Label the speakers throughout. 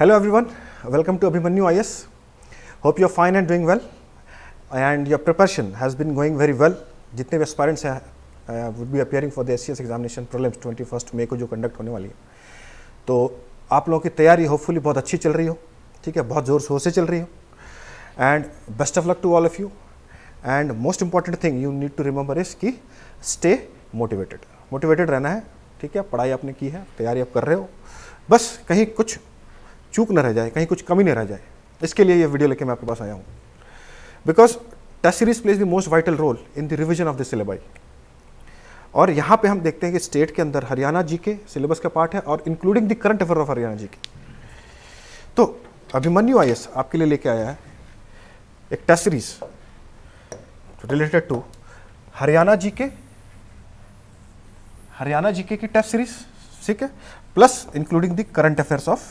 Speaker 1: hello everyone welcome to Abhimanyu I S hope your fine and doing well and your preparation has been going very well जितने भी aspirants हैं would be appearing for the S examination problems twenty first May को जो conduct होने वाली है तो आप लोगों की तैयारी होपफुली बहुत अच्छी चल रही हो ठीक है बहुत जोर शोर से चल रही हो and best of luck to all of you and most important thing you need to remember is की स्टे मोटिवेटेड मोटिवेटेड रहना है ठीक है पढ़ाई आपने की है तैयारी आप कर रहे हो बस कहीं कुछ चूक ना रह जाए कहीं कुछ कमी ना रह जाए इसके लिए ये वीडियो लेके मैं आपके पास आया हूँ because test series plays the most vital role in the revision of the syllabi और यहाँ पे हम देखते हैं कि स्टेट के अंदर हरियाणा जी के सिलेबस का पार्ट है और including the current affair of Haryana G K तो अभिमन्यु आई आपके लिए लेके आया है एक test series related to Haryana G K Haryana G K की टेस्ट सीरीज ठीक है plus including the current affairs of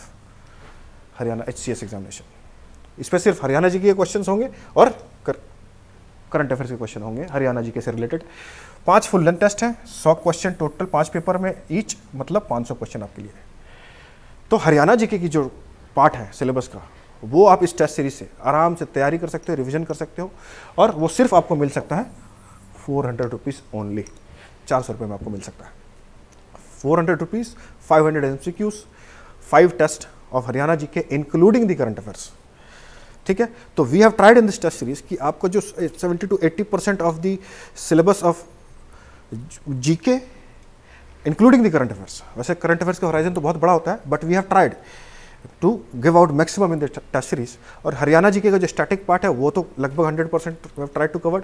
Speaker 1: Haryana H C S examination इस पर सिर्फ हरियाणा जी के क्वेश्चन होंगे और करंट अफेयर्स के क्वेश्चन होंगे हरियाणा जी के से रिलेटेड पांच फुल लेंथ टेस्ट हैं सौ क्वेश्चन टोटल पांच पेपर में ईच मतलब पाँच सौ क्वेश्चन आपके लिए तो हरियाणा जी की जो पार्ट है सिलेबस का वो आप इस टेस्ट सीरीज से आराम से तैयारी कर सकते हो रिविजन कर सकते हो और वो सिर्फ आपको मिल सकता है फोर हंड्रेड रुपीज़ ओनली चार सौ रुपये में आपको मिल सकता है four hundred rupees five hundred M C Qs five test of Haryana G K including the current affairs ठीक है तो we have tried in this test series कि आपको जो 70 to 80 percent of the syllabus of GK including the current affairs वैसे current affairs का horizon तो बहुत बड़ा होता है but we have tried to give out maximum in the test series और हरियाणा जी के का जो स्टैटिक पार्ट है वो तो लगभग hundred percent try to cover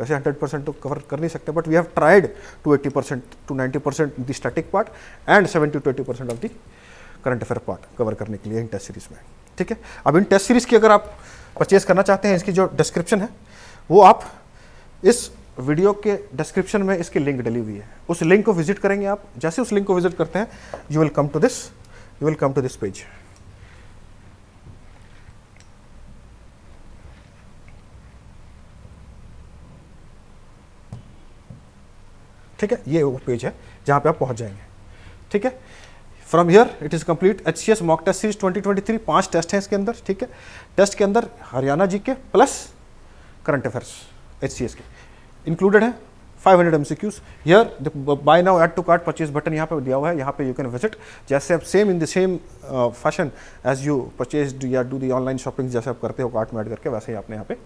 Speaker 1: वैसे हंड्रेड परसेंट तो कवर कर नहीं सकते but we have tried to eighty percent to ninety percent the static part and seventy to twenty percent of the current affair part cover करने के लिए इन test series में ठीक है अब इन टेस्ट सीरीज़ की अगर आप परचेज करना चाहते हैं इसकी जो डिस्क्रिप्शन है वो आप इस वीडियो के डिस्क्रिप्शन में इसकी लिंक डली हुई है उस लिंक को विजिट करेंगे आप जैसे उस लिंक को विजिट करते हैं you will come to this you will come to this page ठीक है ये वो पेज है जहां पे आप पहुंच जाएंगे ठीक है from here it is complete H C S mock test series 2023 पांच टेस्ट हैं इसके अंदर ठीक है टेस्ट के अंदर Haryana G K plus current affairs H C S के इंक्लूडेड है 500 hundred M C Qs here buy now add to cart purchase button यहाँ पे दिया हुआ है यहाँ पे यू कैन विजिट जैसे आप same in the same fashion as you purchase या डू दी ऑनलाइन शॉपिंग जैसे आप करते हो कार्ट में एड करके वैसे ही आपने यहाँ पे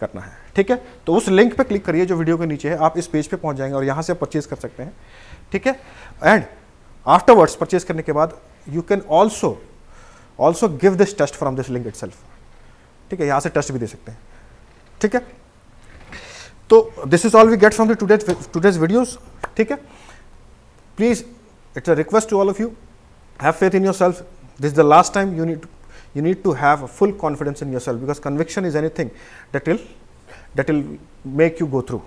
Speaker 1: करना है ठीक है तो उस लिंक पे क्लिक करिए जो वीडियो के नीचे है आप इस पेज पे पहुंच जाएंगे और यहाँ से आप परचेज कर सकते हैं ठीक है एंड आफ्टरवर्ड्स परचेज करने के बाद you can also also give this test from this link it ठीक है यहाँ से टेस्ट भी दे सकते हैं ठीक है तो this is all we get from the today's videos ठीक है please it's a request to all of you have faith in yourself this is the last time you need you need to have a full confidence in yourself because conviction is anything that will that will make you go through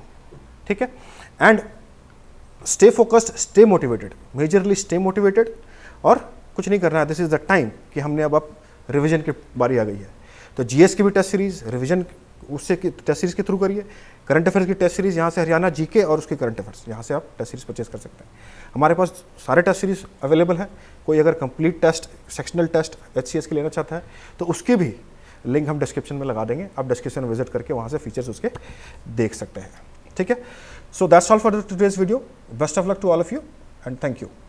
Speaker 1: ठीक है and stay focused stay motivated majorly stay motivated और कुछ नहीं करना है this is the time कि हमने अब अब रिविजन की बारी आ गई है तो जी की भी टेस्ट सीरीज रिविजन उससे टेस्ट सीरीज के थ्रू करिए करंट अफेयर्स की टेस्ट सीरीज यहाँ से हरियाणा जीके और उसके करंट अफेयर्स यहाँ से आप टेस्ट सीरीज परचेज कर सकते हैं हमारे पास सारे टेस्ट सीरीज अवेलेबल है कोई अगर complete test sectional test H C के लेना चाहता है तो उसके भी लिंक हम डिस्क्रिप्शन में लगा देंगे आप डिस्क्रिप्शन में विजिट करके वहाँ से फीचर्स उसके देख सकते हैं so that's all for today's video best of luck to all of you and thank you